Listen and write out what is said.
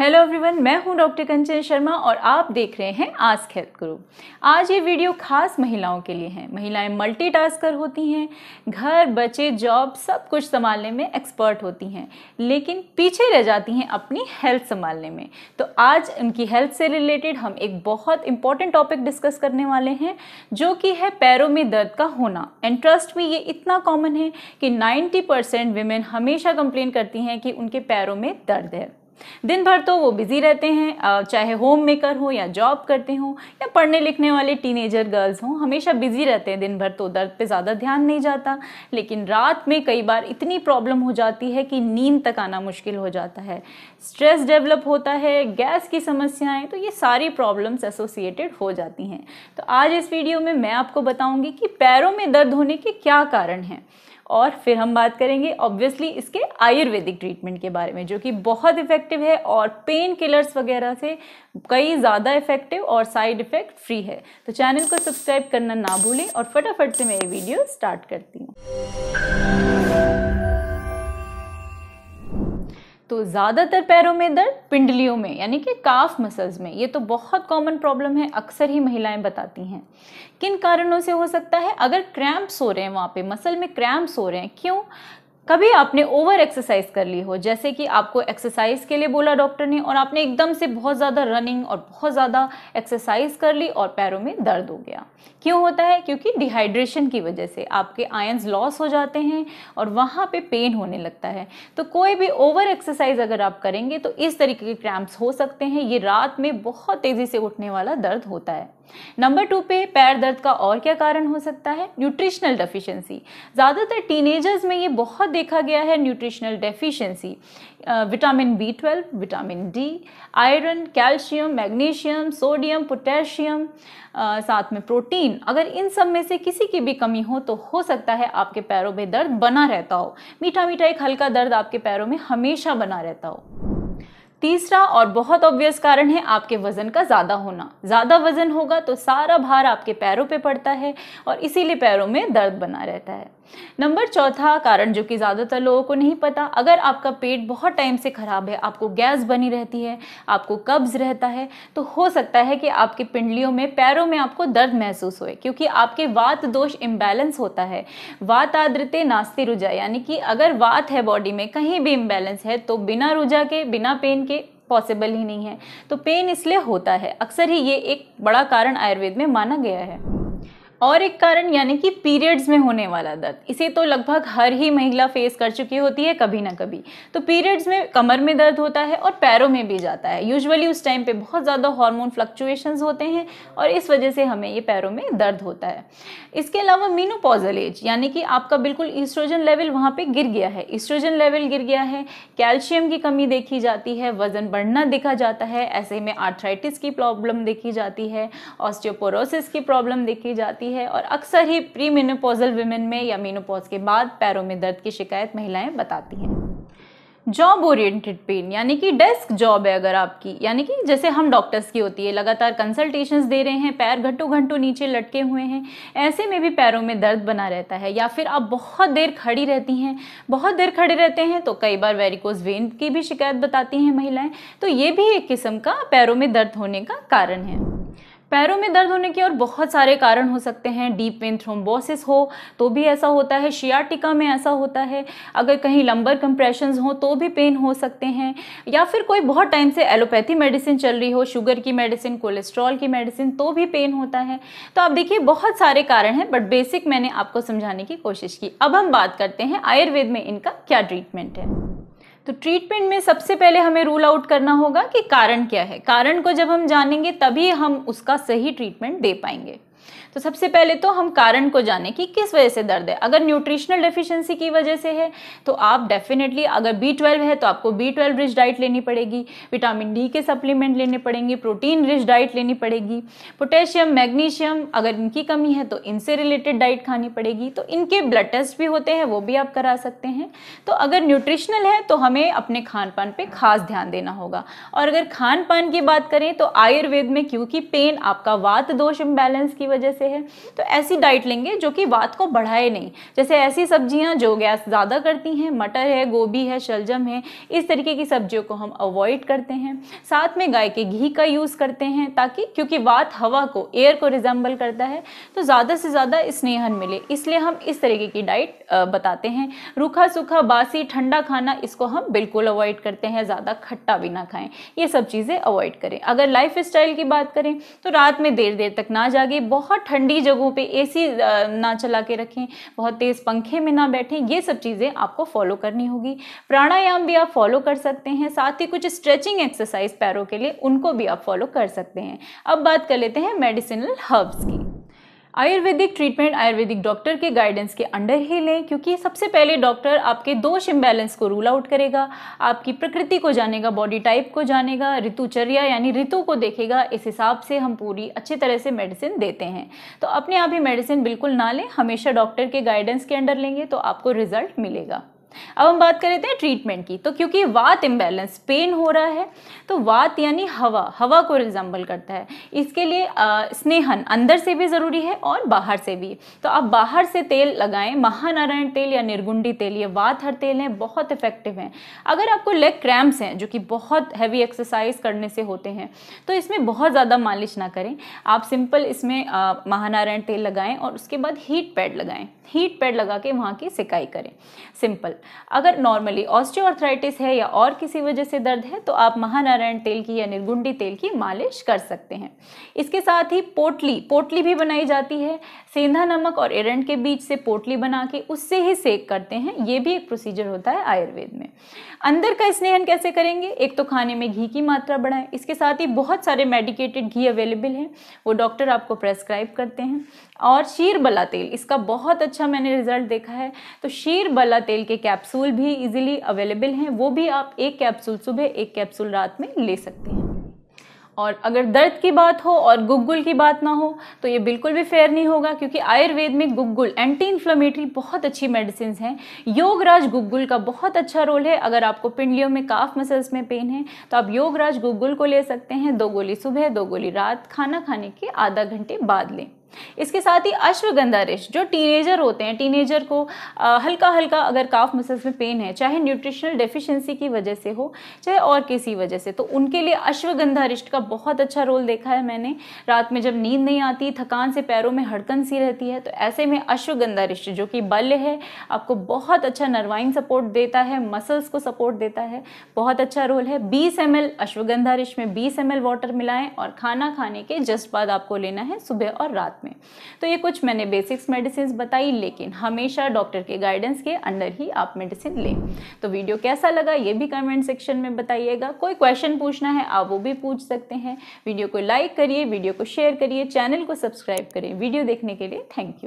hello everyone मैं हूं doctor कंचन शर्मा और आप देख रहे हैं आस्क हेल्थ गुरु आज ये वीडियो खास महिलाओं के लिए है महिलाएं मल्टीटास्कर होती हैं घर बच्चे जॉब सब कुछ संभालने में एक्सपर्ट होती हैं लेकिन पीछे रह जाती हैं अपनी हेल्थ संभालने में तो आज उनकी हेल्थ से रिलेटेड हम एक बहुत इंपॉर्टेंट टॉपिक डिस्कस करने वाले हैं जो कि है पैरों में दर्द का होना एंड ट्रस्ट में ये इतना कॉमन है कि नाइन्टी परसेंट हमेशा कंप्लेन करती हैं कि उनके पैरों में दर्द है दिन भर तो वो बिज़ी रहते हैं चाहे होम मेकर हो या जॉब करते हों या पढ़ने लिखने वाले टीनेजर गर्ल्स हों हमेशा बिज़ी रहते हैं दिन भर तो दर्द पे ज़्यादा ध्यान नहीं जाता लेकिन रात में कई बार इतनी प्रॉब्लम हो जाती है कि नींद तक आना मुश्किल हो जाता है स्ट्रेस डेवलप होता है गैस की समस्याएं तो ये सारी प्रॉब्लम्स एसोसिएटेड हो जाती हैं तो आज इस वीडियो में मैं आपको बताऊँगी कि पैरों में दर्द होने के क्या कारण हैं और फिर हम बात करेंगे ऑब्वियसली इसके आयुर्वेदिक ट्रीटमेंट के बारे में जो कि बहुत इफेक्टिव है और पेन किलर्स वगैरह से कई ज़्यादा इफेक्टिव और साइड इफेक्ट फ्री है तो चैनल को सब्सक्राइब करना ना भूलें और फटाफट से मैं ये वीडियो स्टार्ट करती हूँ तो ज़्यादातर पैरों में दर्द पिंडलियों में यानी कि काफ मसल्स में ये तो बहुत कॉमन प्रॉब्लम है अक्सर ही महिलाएं बताती हैं किन कारणों से हो सकता है अगर क्रैम्प्स हो रहे हैं वहाँ पे मसल में क्रैम्प्स हो रहे हैं क्यों कभी आपने ओवर एक्सरसाइज कर ली हो जैसे कि आपको एक्सरसाइज के लिए बोला डॉक्टर ने और आपने एकदम से बहुत ज़्यादा रनिंग और बहुत ज़्यादा एक्सरसाइज कर ली और पैरों में दर्द हो गया क्यों होता है क्योंकि डिहाइड्रेशन की वजह से आपके आयंस लॉस हो जाते हैं और वहाँ पे पेन होने लगता है तो कोई भी ओवर एक्सरसाइज अगर आप करेंगे तो इस तरीके के क्रैम्प्स हो सकते हैं ये रात में बहुत तेज़ी से उठने वाला दर्द होता है नंबर टू पे पैर दर्द का और क्या कारण हो सकता है न्यूट्रिशनल डेफिशिएंसी ज़्यादातर टीनेजर्स में ये बहुत देखा गया है nutritional deficiency vitamin B twelve vitamin D iron calcium magnesium sodium potassium साथ में प्रोटीन अगर इन सब में से किसी की भी कमी हो तो हो सकता है आपके पैरों में दर्द बना रहता हो मीठा मीठा एक हल्का दर्द आपके पैरों में हमेशा बना रहता हो तीसरा और बहुत ऑब्वियस कारण है आपके वज़न का ज़्यादा होना ज़्यादा वज़न होगा तो सारा भार आपके पैरों पे पड़ता है और इसीलिए पैरों में दर्द बना रहता है नंबर चौथा कारण जो कि ज़्यादातर लोगों को नहीं पता अगर आपका पेट बहुत टाइम से ख़राब है आपको गैस बनी रहती है आपको कब्ज़ रहता है तो हो सकता है कि आपके पिंडलियों में पैरों में आपको दर्द महसूस होए क्योंकि आपके वात दोष इम्बैलेंस होता है वात आदृत्य नास्ती रुझा यानी कि अगर वात है बॉडी में कहीं भी इम्बैलेंस है तो बिना रुझा के बिना पेन के पॉसिबल ही नहीं है तो पेन इसलिए होता है अक्सर ही ये एक बड़ा कारण आयुर्वेद में माना गया है और एक कारण यानी कि पीरियड्स में होने वाला दर्द इसे तो लगभग हर ही महिला फेस कर चुकी होती है कभी ना कभी तो पीरियड्स में कमर में दर्द होता है और पैरों में भी जाता है यूजुअली उस टाइम पे बहुत ज़्यादा हार्मोन फ्लक्चुएशंस होते हैं और इस वजह से हमें ये पैरों में दर्द होता है इसके अलावा मीनोपॉजल एज यानी कि आपका बिल्कुल ईस्ट्रोजन लेवल वहाँ पर गिर गया है ईस्ट्रोजन लेवल गिर गया है कैल्शियम की कमी देखी जाती है वज़न बढ़ना देखा जाता है ऐसे में आर्थराइटिस की प्रॉब्लम देखी जाती है ऑस्टियोपोरोसिस की प्रॉब्लम देखी जाती है जाती है और अक्सर ही प्री मेनोपोजल वुमेन में या मेनोपोज के बाद पैरों में दर्द की शिकायत महिलाएं बताती हैं जॉब ओरिएंटेड पेन यानी कि डेस्क जॉब है अगर आपकी यानी कि जैसे हम डॉक्टर्स की होती है लगातार कंसल्टेशंस दे रहे हैं पैर घंटों घंटों नीचे लटके हुए हैं ऐसे में भी पैरों में दर्द बना रहता है या फिर आप बहुत देर खड़ी रहती हैं बहुत देर खड़े रहते हैं तो कई बार वेरिकोज वेन की भी शिकायत बताती हैं महिलाएं तो ये भी एक किस्म का पैरों में दर्द होने का कारण है पैरों में दर्द होने के और बहुत सारे कारण हो सकते हैं डीप पेन थ्रोम्बोसिस हो तो भी ऐसा होता है शियाटिका में ऐसा होता है अगर कहीं लंबर कंप्रेशन हो तो भी पेन हो सकते हैं या फिर कोई बहुत टाइम से एलोपैथी मेडिसिन चल रही हो शुगर की मेडिसिन कोलेस्ट्रॉल की मेडिसिन तो भी पेन होता है तो आप देखिए बहुत सारे कारण हैं बट बेसिक मैंने आपको समझाने की कोशिश की अब हम बात करते हैं आयुर्वेद में इनका क्या ट्रीटमेंट है तो ट्रीटमेंट में सबसे पहले हमें रूल आउट करना होगा कि कारण क्या है कारण को जब हम जानेंगे तभी हम उसका सही ट्रीटमेंट दे पाएंगे तो सबसे पहले तो हम कारण को जाने कि किस वजह से दर्द है अगर न्यूट्रिशनल डेफिशिएंसी की वजह से है तो आप डेफिनेटली अगर बी ट्वेल्व है तो आपको बी ट्वेल्व रिच डाइट लेनी पड़ेगी विटामिन डी के सप्लीमेंट लेने पड़ेंगे प्रोटीन रिच डाइट लेनी पड़ेगी पोटेशियम मैग्नीशियम अगर इनकी कमी है तो इनसे रिलेटेड डाइट खानी पड़ेगी तो इनके ब्लड टेस्ट भी होते हैं वो भी आप करा सकते हैं तो अगर न्यूट्रिशनल है तो हमें अपने खान पान पर खास ध्यान देना होगा और अगर खान पान की बात करें तो आयुर्वेद में क्योंकि पेन आपका वात दोष इम्बैलेंस की वजह वजह से है तो ऐसी डाइट लेंगे जो कि वात को बढ़ाए नहीं जैसे ऐसी सब्जियां जो गैस ज़्यादा करती हैं मटर है गोभी है शलजम है इस तरीके की सब्जियों को हम अवॉइड करते हैं साथ में गाय के घी का यूज़ करते हैं ताकि क्योंकि वात हवा को एयर को रिजेंबल करता है तो ज़्यादा से ज़्यादा स्नेहन मिले इसलिए हम इस तरीके की डाइट बताते हैं रूखा सूखा बासी ठंडा खाना इसको हम बिल्कुल अवॉइड करते हैं ज़्यादा खट्टा भी ना खाएं ये सब चीज़ें अवॉइड करें अगर लाइफ स्टाइल की बात करें तो रात में देर देर तक ना जागे बहुत बहुत ठंडी जगहों पे एसी ना चला के रखें बहुत तेज़ पंखे में ना बैठें ये सब चीज़ें आपको फॉलो करनी होगी प्राणायाम भी आप फॉलो कर सकते हैं साथ ही कुछ स्ट्रेचिंग एक्सरसाइज पैरों के लिए उनको भी आप फॉलो कर सकते हैं अब बात कर लेते हैं मेडिसिनल हर्ब्स की आयुर्वेदिक ट्रीटमेंट आयुर्वेदिक डॉक्टर के गाइडेंस के अंडर ही लें क्योंकि सबसे पहले डॉक्टर आपके दोष इम्बैलेंस को रूल आउट करेगा आपकी प्रकृति को जानेगा बॉडी टाइप को जानेगा ऋतुचर्या यानी ऋतु को देखेगा इस हिसाब से हम पूरी अच्छी तरह से मेडिसिन देते हैं तो अपने आप ही मेडिसिन बिल्कुल ना लें हमेशा डॉक्टर के गाइडेंस के अंडर लेंगे तो आपको रिजल्ट मिलेगा अब हम बात कर लेते हैं ट्रीटमेंट की तो क्योंकि वात इम्बैलेंस पेन हो रहा है तो वात यानी हवा हवा को रिजम्बल करता है इसके लिए आ, स्नेहन अंदर से भी ज़रूरी है और बाहर से भी तो आप बाहर से तेल लगाएं महानारायण तेल या निर्गुंडी तेल ये वात हर तेल हैं बहुत इफेक्टिव हैं अगर आपको लेग क्रैम्प्स हैं जो कि बहुत हैवी एक्सरसाइज करने से होते हैं तो इसमें बहुत ज़्यादा मालिश ना करें आप सिंपल इसमें महानारायण तेल लगाएं और उसके बाद हीट पैड लगाएँ हीट पैड लगा के वहाँ की सिकाई करें सिंपल अगर नॉर्मली ऑस्टियोआर्थराइटिस है या और किसी वजह से दर्द है तो आप महानारायण तेल की या निर्गुंडी तेल की मालिश कर सकते हैं इसके साथ ही पोटली पोटली भी बनाई जाती है सेंधा नमक और एरंड के बीच से पोटली बना के उससे ही सेक करते हैं ये भी एक प्रोसीजर होता है आयुर्वेद में अंदर का स्नेहन कैसे करेंगे एक तो खाने में घी की मात्रा बढ़ाएं इसके साथ ही बहुत सारे मेडिकेटेड घी अवेलेबल हैं वो डॉक्टर आपको प्रेस्क्राइब करते हैं और शीर बला तेल इसका बहुत अच्छा मैंने रिजल्ट देखा है तो शीर बला तेल के कैप्सूल भी इजीली अवेलेबल हैं वो भी आप एक कैप्सूल सुबह एक कैप्सूल रात में ले सकते हैं और अगर दर्द की बात हो और गुगुल की बात ना हो तो ये बिल्कुल भी फेयर नहीं होगा क्योंकि आयुर्वेद में गुगुल एंटी इन्फ्लामेटरी बहुत अच्छी मेडिसिन हैं योगराज गुगुल का बहुत अच्छा रोल है अगर आपको पिंडलियों में काफ मसल्स में पेन है तो आप योगराज गुगुल को ले सकते हैं दो गोली सुबह दो गोली रात खाना खाने के आधा घंटे बाद लें इसके साथ ही अश्वगंधा रिश जो टीनेजर होते हैं टीनेजर को आ, हल्का हल्का अगर काफ मसल्स में पेन है चाहे न्यूट्रिशनल डेफिशिएंसी की वजह से हो चाहे और किसी वजह से तो उनके लिए अश्वगंधा रिश्त का बहुत अच्छा रोल देखा है मैंने रात में जब नींद नहीं आती थकान से पैरों में हड़कन सी रहती है तो ऐसे में अश्वगंधा रिष्ट जो कि बल्य है आपको बहुत अच्छा नरवाइन सपोर्ट देता है मसल्स को सपोर्ट देता है बहुत अच्छा रोल है बीस एम अश्वगंधा रिश्त में बीस एम वाटर मिलाएं और खाना खाने के जस्ट बाद आपको लेना है सुबह और रात साथ में तो ये कुछ मैंने बेसिक्स मेडिसिन बताई लेकिन हमेशा डॉक्टर के गाइडेंस के अंडर ही आप मेडिसिन लें तो वीडियो कैसा लगा ये भी कमेंट सेक्शन में बताइएगा कोई क्वेश्चन पूछना है आप वो भी पूछ सकते हैं वीडियो को लाइक करिए वीडियो को शेयर करिए चैनल को सब्सक्राइब करें वीडियो देखने के लिए थैंक यू